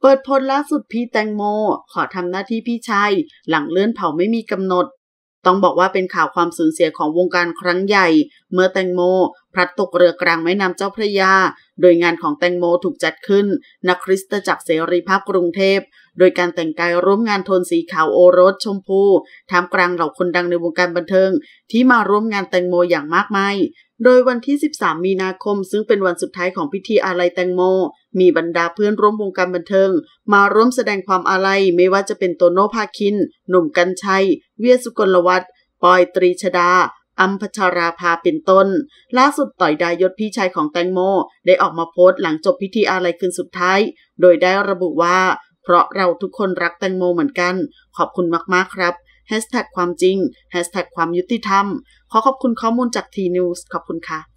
เปิดพลล่าสุดพี่แตงโมขอทำหน้าที่พี่ชายหลังเลื่อนเผาไม่มีกำหนด ต้องบอกว่าเป็นข่าวความสูญเสียของวงการครั้งใหญ่ เมื่อแตงโมพลัดตกเรือกลางแม่น้ำเจ้าพระยา โดยงานของแตงโมถูกจัดขึ้นณคริสตจักรเสรีภาพกรุงเทพ โดยการแต่งกายร่วมงานโทนสีขาวโอรสชมพูท่ามกลางเหล่าคนดังในวงการบันเทิงที่มาร่วมงานแตงโมอย่างมากมายโดยวันที่ 13 มีนาคมซึ่งเป็นวันสุดท้ายของพิธีอาลัยแตงโมมีบรรดาเพื่อนร่วมวงการบันเทิง มาร่วมแสดงความอาลัยไม่ว่าจะเป็นโตโนภาคิน หนุ่มกัญชัย เวียสุกลวัฒน์ ปอยตรีชดาอัมพชาราภา เป็นต้น ล่าสุดต่อยดายศพี่ชายของแตงโม ได้ออกมาโพสต์หลังจบพิธีอาลัยคืนสุดท้าย โดยได้ระบุว่าเพราะเราทุกคนรักแตงโมเหมือนกัน ขอบคุณมากๆครับแฮชแท็กความจริงแฮชแท็กความยุติธรรมขอขอบคุณข้อมูลจากทีนิวส์ขอบคุณค่ะ